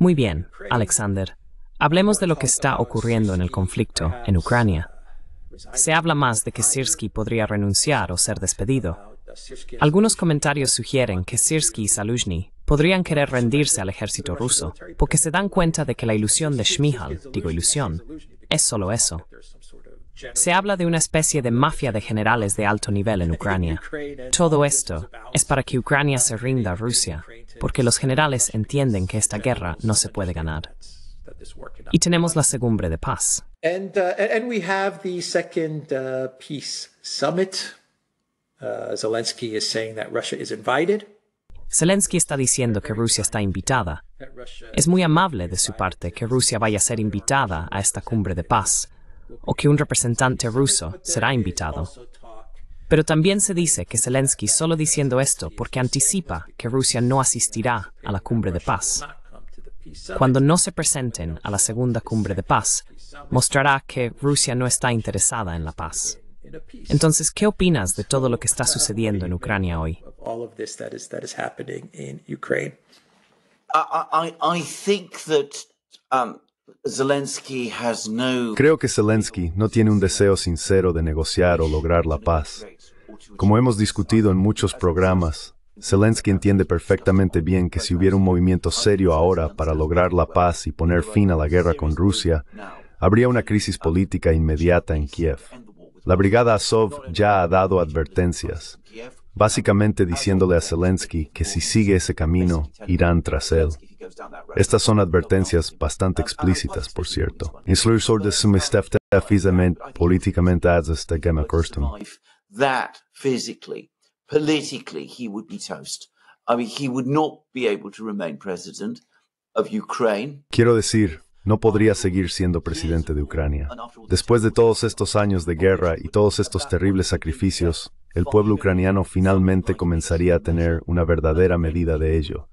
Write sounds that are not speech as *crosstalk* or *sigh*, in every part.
Muy bien, Alexander. Hablemos de lo que está ocurriendo en el conflicto en Ucrania. Se habla más de que Sirsky podría renunciar o ser despedido. Algunos comentarios sugieren que Sirsky y Saluzhny podrían querer rendirse al ejército ruso porque se dan cuenta de que la ilusión de Shmihal, digo ilusión, es solo eso, se habla de una especie de mafia de generales de alto nivel en Ucrania. Todo esto es para que Ucrania se rinda a Rusia, porque los generales entienden que esta guerra no se puede ganar. Y tenemos la segumbre de paz. Zelensky está diciendo que Rusia está invitada. Es muy amable de su parte que Rusia vaya a ser invitada a esta cumbre de paz, o que un representante ruso será invitado. Pero también se dice que Zelensky solo diciendo esto porque anticipa que Rusia no asistirá a la cumbre de paz. Cuando no se presenten a la segunda cumbre de paz, mostrará que Rusia no está interesada en la paz. Entonces, ¿qué opinas de todo lo que está sucediendo en Ucrania hoy? Creo que Zelensky no tiene un deseo sincero de negociar o lograr la paz. Como hemos discutido en muchos programas, Zelensky entiende perfectamente bien que si hubiera un movimiento serio ahora para lograr la paz y poner fin a la guerra con Rusia, habría una crisis política inmediata en Kiev. La brigada Azov ya ha dado advertencias básicamente diciéndole a Zelensky que si sigue ese camino, irán tras él. Estas son advertencias bastante explícitas, por cierto. Quiero decir, no podría seguir siendo presidente de Ucrania. Después de todos estos años de guerra y todos estos terribles sacrificios, el pueblo ucraniano finalmente comenzaría a tener una verdadera medida de ello.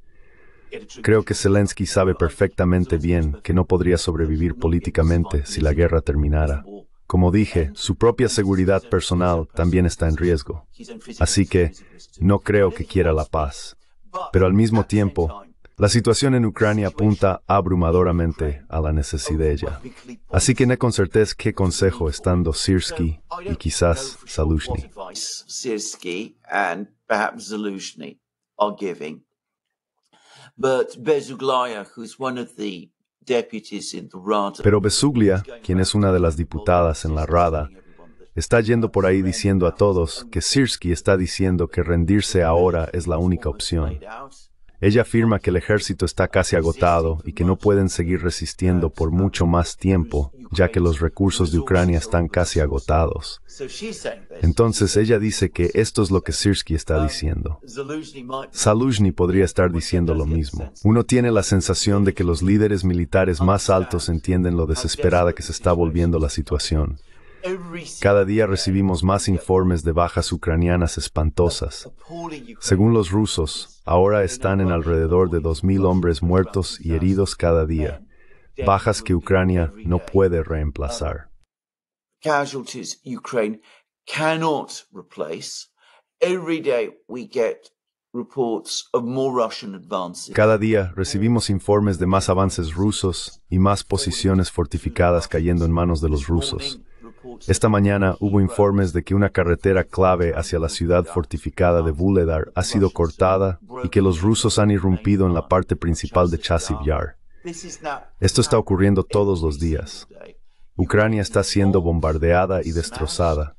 Creo que Zelensky sabe perfectamente bien que no podría sobrevivir políticamente si la guerra terminara. Como dije, su propia seguridad personal también está en riesgo. Así que no creo que quiera la paz. Pero al mismo tiempo, la situación en Ucrania apunta abrumadoramente a la necesidad de ella. Así que no con certeza qué consejo estando dando y quizás Zalushny. Pero Bezuglia, quien es una de las diputadas en la Rada, está yendo por ahí diciendo a todos que Sirsky está diciendo que rendirse ahora es la única opción. Ella afirma que el ejército está casi agotado y que no pueden seguir resistiendo por mucho más tiempo, ya que los recursos de Ucrania están casi agotados. Entonces ella dice que esto es lo que Sirsky está diciendo. Zaluzhny podría estar diciendo lo mismo. Uno tiene la sensación de que los líderes militares más altos entienden lo desesperada que se está volviendo la situación. Cada día recibimos más informes de bajas ucranianas espantosas. Según los rusos, ahora están en alrededor de 2.000 hombres muertos y heridos cada día, bajas que Ucrania no puede reemplazar. Cada día recibimos informes de más avances rusos y más posiciones fortificadas cayendo en manos de los rusos. Esta mañana hubo informes de que una carretera clave hacia la ciudad fortificada de Buledar ha sido cortada y que los rusos han irrumpido en la parte principal de Chasiv Yar. Esto está ocurriendo todos los días. Ucrania está siendo bombardeada y destrozada.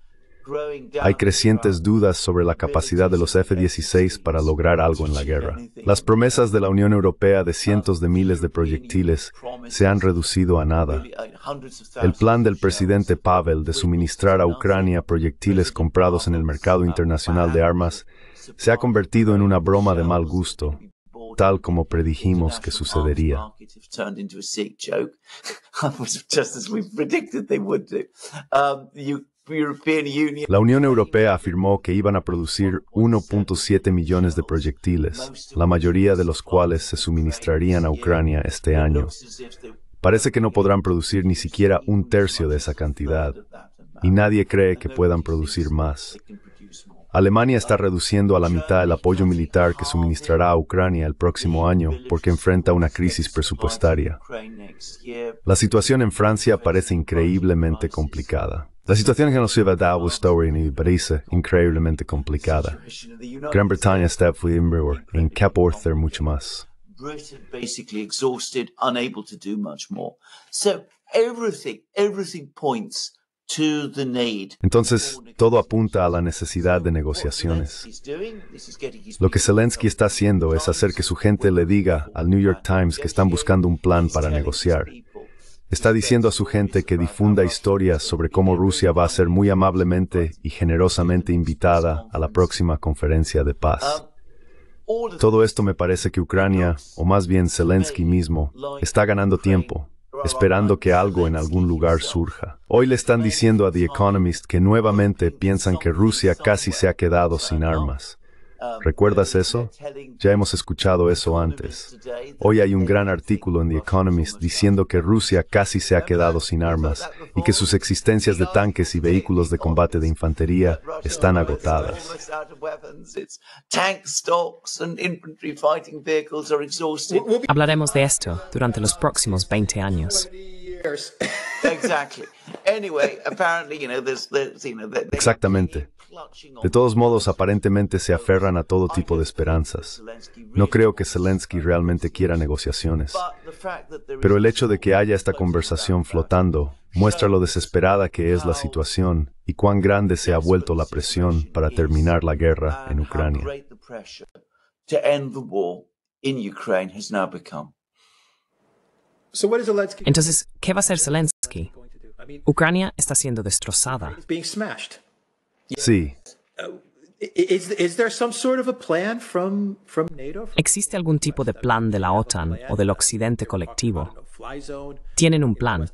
Hay crecientes dudas sobre la capacidad de los F-16 para lograr algo en la guerra. Las promesas de la Unión Europea de cientos de miles de proyectiles se han reducido a nada. El plan del presidente Pavel de suministrar a Ucrania proyectiles comprados en el mercado internacional de armas se ha convertido en una broma de mal gusto, tal como predijimos que sucedería. *laughs* La Unión Europea afirmó que iban a producir 1.7 millones de proyectiles, la mayoría de los cuales se suministrarían a Ucrania este año. Parece que no podrán producir ni siquiera un tercio de esa cantidad, y nadie cree que puedan producir más. Alemania está reduciendo a la mitad el apoyo militar que suministrará a Ucrania el próximo año porque enfrenta una crisis presupuestaria. La situación en Francia parece increíblemente complicada. La situación en que nos lleva Dawood Story en es increíblemente complicada. Gran Bretaña está inferior y en Cap Orther mucho más. Entonces, todo apunta a la necesidad de negociaciones. Lo que Zelensky está haciendo es hacer que su gente le diga al New York Times que están buscando un plan para negociar está diciendo a su gente que difunda historias sobre cómo Rusia va a ser muy amablemente y generosamente invitada a la próxima conferencia de paz. Todo esto me parece que Ucrania, o más bien Zelensky mismo, está ganando tiempo, esperando que algo en algún lugar surja. Hoy le están diciendo a The Economist que nuevamente piensan que Rusia casi se ha quedado sin armas. ¿Recuerdas eso? Ya hemos escuchado eso antes. Hoy hay un gran artículo en The Economist diciendo que Rusia casi se ha quedado sin armas y que sus existencias de tanques y vehículos de combate de infantería están agotadas. Hablaremos de esto durante los próximos 20 años. Exactamente. De todos modos, aparentemente se aferran a todo tipo de esperanzas. No creo que Zelensky realmente quiera negociaciones. Pero el hecho de que haya esta conversación flotando muestra lo desesperada que es la situación y cuán grande se ha vuelto la presión para terminar la guerra en Ucrania. Entonces, ¿qué va a hacer Zelensky? Ucrania está siendo destrozada. Sí. ¿Existe algún tipo de plan de la OTAN o del Occidente colectivo? Tienen un plan.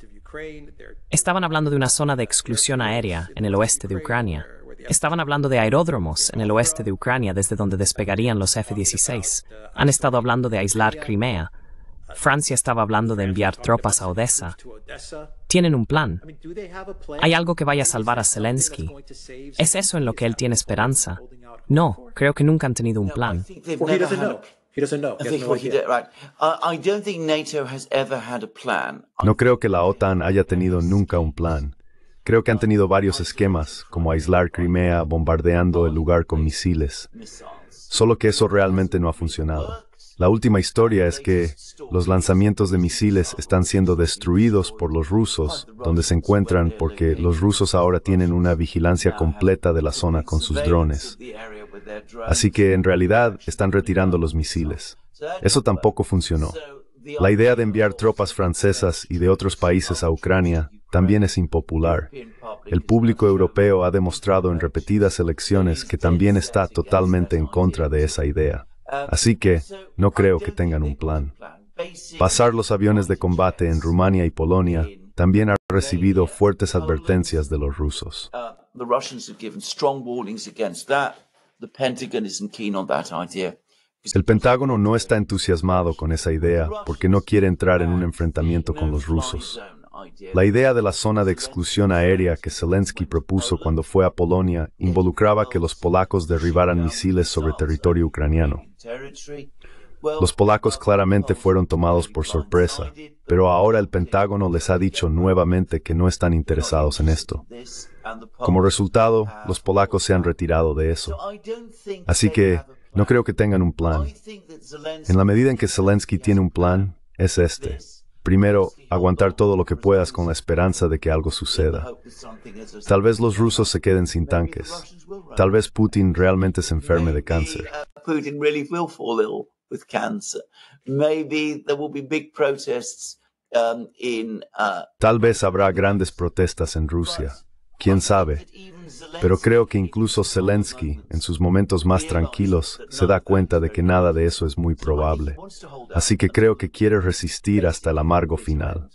Estaban hablando de una zona de exclusión aérea en el oeste de Ucrania. Estaban hablando de aeródromos en el oeste de Ucrania desde donde despegarían los F-16. Uh, Han estado hablando de aislar Crimea. Francia estaba hablando de enviar tropas a Odessa. Tienen un plan. Hay algo que vaya a salvar a Zelensky. ¿Es eso en lo que él tiene esperanza? No, creo que nunca han tenido un plan. No creo que la OTAN haya tenido nunca un plan. Creo que han tenido varios esquemas, como aislar Crimea bombardeando el lugar con misiles. Solo que eso realmente no ha funcionado. La última historia es que los lanzamientos de misiles están siendo destruidos por los rusos, donde se encuentran porque los rusos ahora tienen una vigilancia completa de la zona con sus drones. Así que en realidad están retirando los misiles. Eso tampoco funcionó. La idea de enviar tropas francesas y de otros países a Ucrania también es impopular. El público europeo ha demostrado en repetidas elecciones que también está totalmente en contra de esa idea. Así que no creo que tengan un plan. Pasar los aviones de combate en Rumania y Polonia también ha recibido fuertes advertencias de los rusos. El Pentágono no está entusiasmado con esa idea porque no quiere entrar en un enfrentamiento con los rusos. La idea de la zona de exclusión aérea que Zelensky propuso cuando fue a Polonia involucraba que los polacos derribaran misiles sobre territorio ucraniano. Los polacos claramente fueron tomados por sorpresa, pero ahora el Pentágono les ha dicho nuevamente que no están interesados en esto. Como resultado, los polacos se han retirado de eso. Así que no creo que tengan un plan. En la medida en que Zelensky tiene un plan, es este. Primero, aguantar todo lo que puedas con la esperanza de que algo suceda. Tal vez los rusos se queden sin tanques. Tal vez Putin realmente se enferme de cáncer. Tal vez habrá grandes protestas en Rusia quién sabe. Pero creo que incluso Zelensky, en sus momentos más tranquilos, se da cuenta de que nada de eso es muy probable. Así que creo que quiere resistir hasta el amargo final.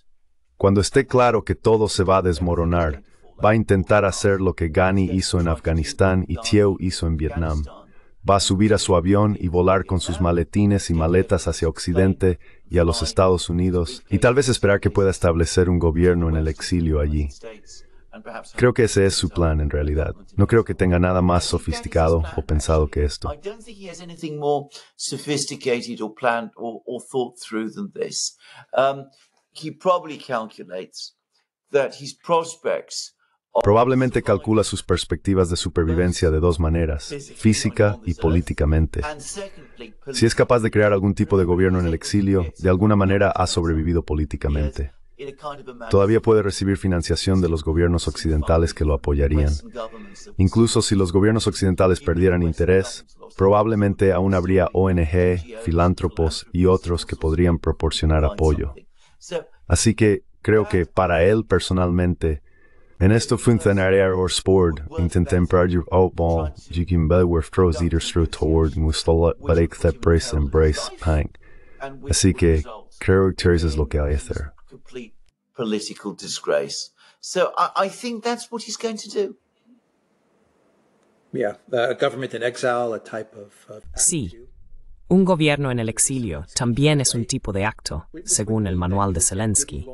Cuando esté claro que todo se va a desmoronar, va a intentar hacer lo que Ghani hizo en Afganistán y Thieu hizo en Vietnam. Va a subir a su avión y volar con sus maletines y maletas hacia Occidente y a los Estados Unidos, y tal vez esperar que pueda establecer un gobierno en el exilio allí. Creo que ese es su plan en realidad. No creo que tenga nada más sofisticado o pensado que esto. Um, Probablemente calcula sus perspectivas de supervivencia de dos maneras, física y políticamente. Si es capaz de crear algún tipo de gobierno en el exilio, de alguna manera ha sobrevivido políticamente. Todavía puede recibir financiación de los gobiernos occidentales que lo apoyarían. Incluso si los gobiernos occidentales perdieran interés, probablemente aún habría ONG, filántropos y otros que podrían proporcionar apoyo. Así que creo que para él personalmente, en esto sport, oh, throws toward mustola embrace Así que creo que es lo que hay hacer complete Sí, un gobierno en el exilio también es un tipo de acto, según el manual de Zelensky.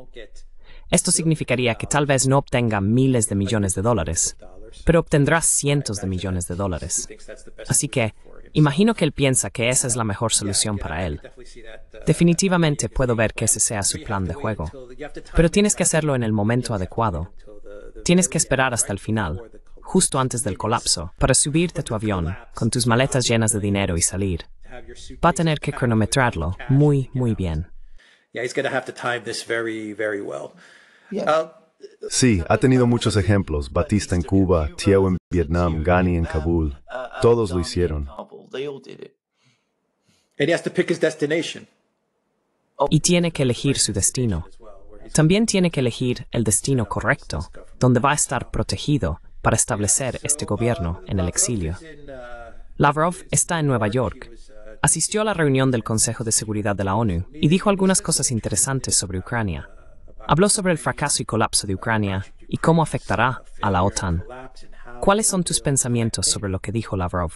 Esto significaría que tal vez no obtenga miles de millones de dólares, pero obtendrá cientos de millones de dólares. Así que Imagino que él piensa que esa es la mejor solución para él. Definitivamente puedo ver que ese sea su plan de juego. Pero tienes que hacerlo en el momento adecuado. Tienes que esperar hasta el final, justo antes del colapso, para subirte a tu avión, con tus maletas llenas de dinero y salir. Va a tener que cronometrarlo muy, muy bien. Uh, sí, ha tenido muchos ejemplos. Batista en Cuba, Thieu en Vietnam, Ghani en Kabul. Todos lo hicieron. Y tiene que elegir su destino. También tiene que elegir el destino correcto, donde va a estar protegido para establecer este gobierno en el exilio. Lavrov está en Nueva York. Asistió a la reunión del Consejo de Seguridad de la ONU y dijo algunas cosas interesantes sobre Ucrania. Habló sobre el fracaso y colapso de Ucrania y cómo afectará a la OTAN. ¿Cuáles son tus pensamientos sobre lo que dijo Lavrov?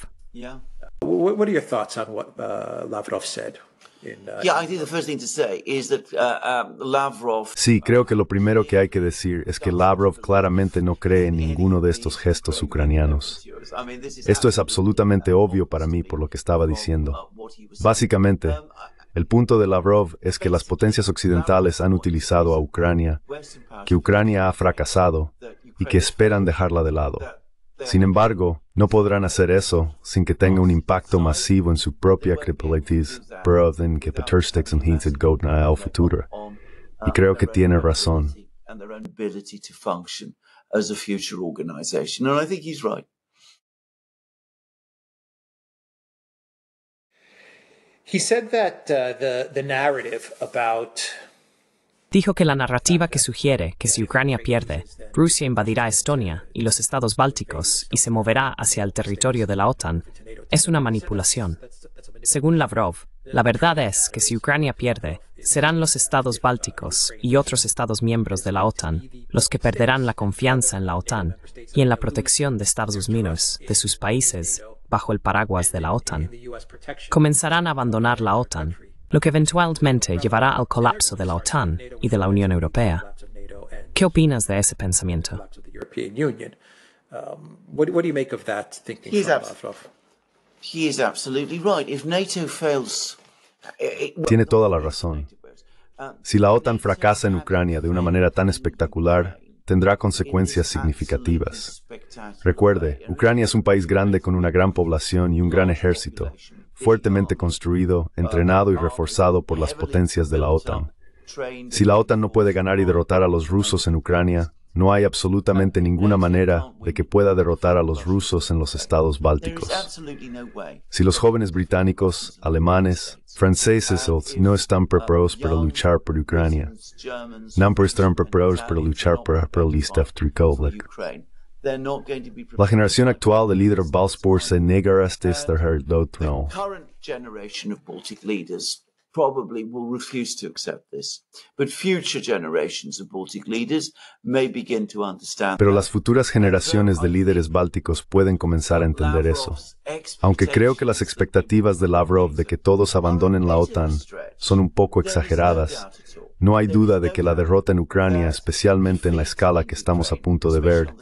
Lavrov Sí, creo que lo primero que hay que decir es que Lavrov claramente no cree en ninguno de estos gestos ucranianos. Esto es absolutamente obvio para mí por lo que estaba diciendo. Básicamente, el punto de Lavrov es que las potencias occidentales han utilizado a Ucrania, que Ucrania ha fracasado y que esperan dejarla de lado. Sin embargo, no podrán hacer eso sin que tenga un impacto masivo en su propia criptolectis, en que Peterstex hinted Godna al futuro. Y creo que tiene razón. He said that uh, the, the narrative about dijo que la narrativa que sugiere que si Ucrania pierde, Rusia invadirá Estonia y los estados bálticos y se moverá hacia el territorio de la OTAN es una manipulación. Según Lavrov, la verdad es que si Ucrania pierde, serán los estados bálticos y otros estados miembros de la OTAN los que perderán la confianza en la OTAN y en la protección de Estados Unidos, de sus países, bajo el paraguas de la OTAN. Comenzarán a abandonar la OTAN lo que eventualmente llevará al colapso de la OTAN y de la Unión Europea. ¿Qué opinas de ese pensamiento? Tiene toda la razón. Si la OTAN fracasa en Ucrania de una manera tan espectacular, tendrá consecuencias significativas. Recuerde, Ucrania es un país grande con una gran población y un gran ejército fuertemente construido, entrenado y reforzado por las potencias de la OTAN. Si la OTAN no puede ganar y derrotar a los rusos en Ucrania, no hay absolutamente ninguna manera de que pueda derrotar a los rusos en los estados bálticos. Si los jóvenes británicos, alemanes, franceses no están preparados para luchar por Ucrania, no están preparados para luchar por el Estado la generación actual de líderes Balspor se negará a estar Baltic trono. probably will refuse to accept this. But future generations of Baltic leaders may begin to understand. Pero las futuras generaciones de líderes bálticos pueden comenzar a entender eso. Aunque creo que las expectativas de Lavrov de que todos abandonen la OTAN son un poco exageradas, no hay duda de que la derrota en Ucrania, especialmente en la escala que estamos a punto de ver,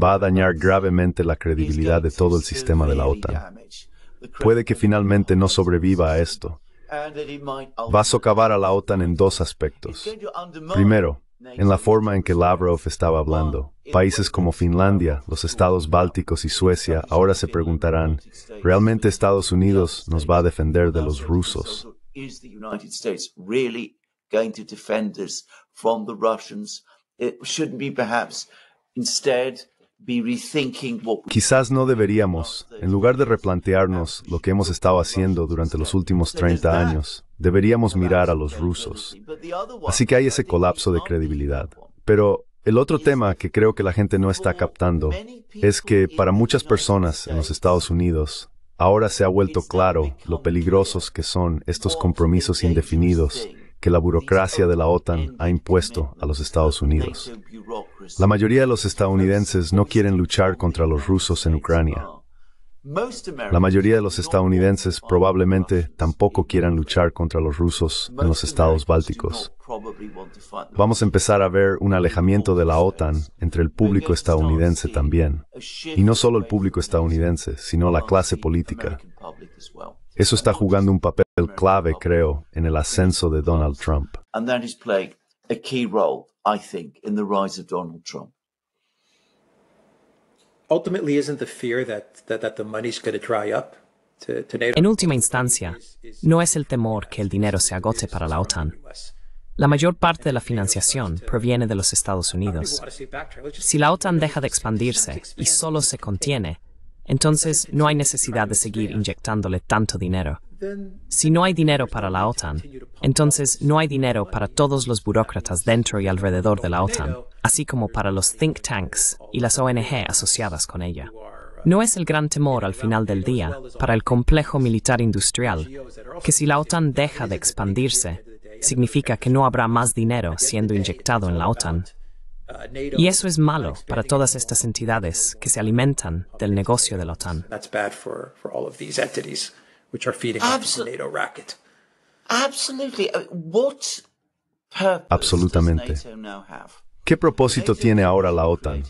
va a dañar gravemente la credibilidad de todo el sistema de la OTAN. Puede que finalmente no sobreviva a esto. Va a socavar a la OTAN en dos aspectos. Primero, en la forma en que Lavrov estaba hablando. Países como Finlandia, los estados bálticos y Suecia ahora se preguntarán, ¿realmente Estados Unidos nos va a defender de los rusos? Quizás no deberíamos, en lugar de replantearnos lo que hemos estado haciendo durante los últimos 30 años, deberíamos mirar a los rusos. Así que hay ese colapso de credibilidad. Pero el otro tema que creo que la gente no está captando es que para muchas personas en los Estados Unidos, ahora se ha vuelto claro lo peligrosos que son estos compromisos indefinidos que la burocracia de la OTAN ha impuesto a los Estados Unidos. La mayoría de los estadounidenses no quieren luchar contra los rusos en Ucrania. La mayoría de los estadounidenses probablemente tampoco quieran luchar contra los rusos en los estados bálticos. Vamos a empezar a ver un alejamiento de la OTAN entre el público estadounidense también. Y no solo el público estadounidense, sino la clase política. Eso está jugando un papel clave, creo, en el ascenso de Donald Trump. En última instancia, no es el temor que el dinero se agote para la OTAN. La mayor parte de la financiación proviene de los Estados Unidos. Si la OTAN deja de expandirse y solo se contiene, entonces no hay necesidad de seguir inyectándole tanto dinero. Si no hay dinero para la OTAN, entonces no hay dinero para todos los burócratas dentro y alrededor de la OTAN, así como para los think tanks y las ONG asociadas con ella. No es el gran temor al final del día para el complejo militar industrial que si la OTAN deja de expandirse, significa que no habrá más dinero siendo inyectado en la OTAN y eso es malo para todas estas entidades que se alimentan del negocio de la OTAN. Absolutamente. ¿Qué propósito tiene ahora la OTAN?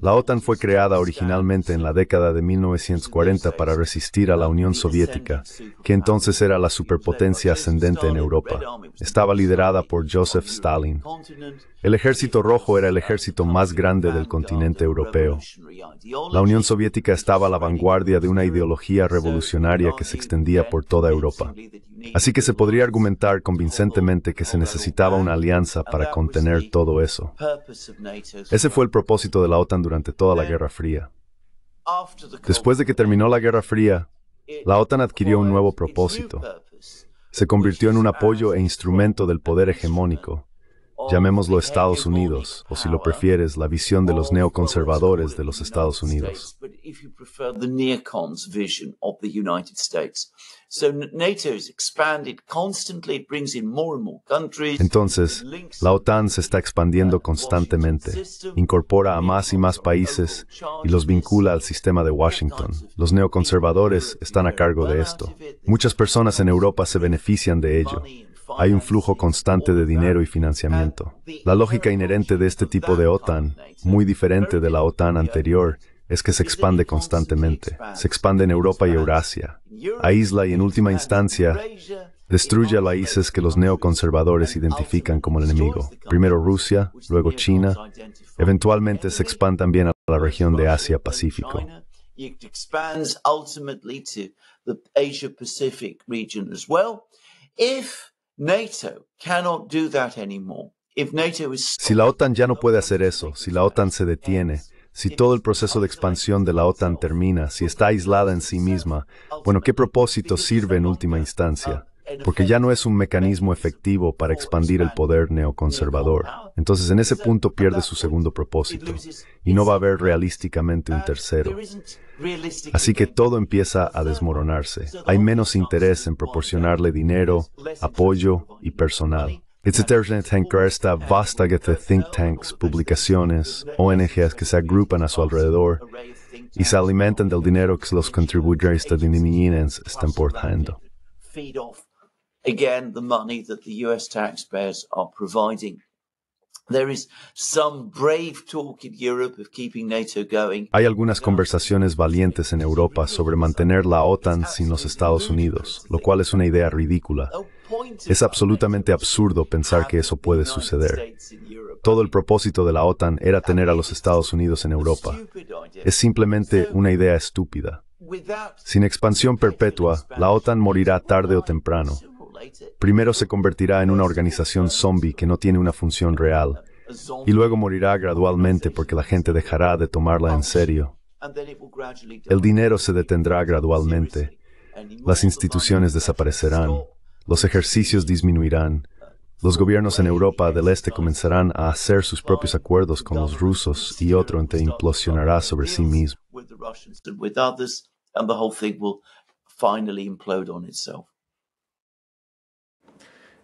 La OTAN fue creada originalmente en la década de 1940 para resistir a la Unión Soviética, que entonces era la superpotencia ascendente en Europa. Estaba liderada por Joseph Stalin. El ejército rojo era el ejército más grande del continente europeo. La Unión Soviética estaba a la vanguardia de una ideología revolucionaria que se extendía por toda Europa. Así que se podría argumentar convincentemente que se necesitaba una alianza para contener todo eso. Ese fue el propósito de la OTAN durante toda la Guerra Fría. Después de que terminó la Guerra Fría, la OTAN adquirió un nuevo propósito. Se convirtió en un apoyo e instrumento del poder hegemónico llamémoslo Estados Unidos, o si lo prefieres, la visión de los neoconservadores de los Estados Unidos. Entonces, la OTAN se está expandiendo constantemente, incorpora a más y más países y los vincula al sistema de Washington. Los neoconservadores están a cargo de esto. Muchas personas en Europa se benefician de ello. Hay un flujo constante de dinero y financiamiento. La lógica inherente de este tipo de OTAN, muy diferente de la OTAN anterior, es que se expande constantemente. Se expande en Europa y Eurasia. Aísla y en última instancia destruye a países que los neoconservadores identifican como el enemigo. Primero Rusia, luego China. Eventualmente se expande también a la región de Asia-Pacífico. Si la OTAN ya no puede hacer eso, si la OTAN se detiene, si todo el proceso de expansión de la OTAN termina, si está aislada en sí misma, bueno, ¿qué propósito sirve en última instancia? porque ya no es un mecanismo efectivo para expandir el poder neoconservador. Entonces en ese punto pierde su segundo propósito y no va a haber realísticamente un tercero. Así que todo empieza a desmoronarse. Hay menos interés en proporcionarle dinero, apoyo y personal. It's Internet Tanker vasta de think tanks, publicaciones, ONGs que se agrupan a su alrededor y se alimentan del dinero que los contribuyentes estadounidenses están portando. Hay algunas conversaciones valientes en Europa sobre mantener la OTAN sin los Estados Unidos, lo cual es una idea ridícula. Es absolutamente absurdo pensar que eso puede suceder. Todo el propósito de la OTAN era tener a los Estados Unidos en Europa. Es simplemente una idea estúpida. Sin expansión perpetua, la OTAN morirá tarde o temprano. Primero se convertirá en una organización zombie que no tiene una función real, y luego morirá gradualmente porque la gente dejará de tomarla en serio. El dinero se detendrá gradualmente, las instituciones desaparecerán, los ejercicios disminuirán, los gobiernos en Europa del Este comenzarán a hacer sus propios acuerdos con los rusos y otro ente implosionará sobre sí mismo.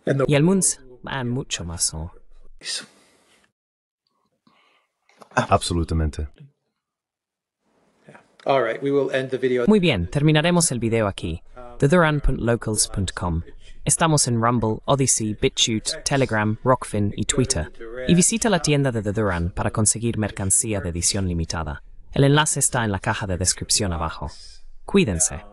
Y el MUNS, ah, mucho más. o. Ah. Absolutamente. Muy bien, terminaremos el video aquí. theduran.locals.com. Estamos en Rumble, Odyssey, BitChute, Telegram, Rockfin y Twitter. Y visita la tienda de The Duran para conseguir mercancía de edición limitada. El enlace está en la caja de descripción abajo. Cuídense.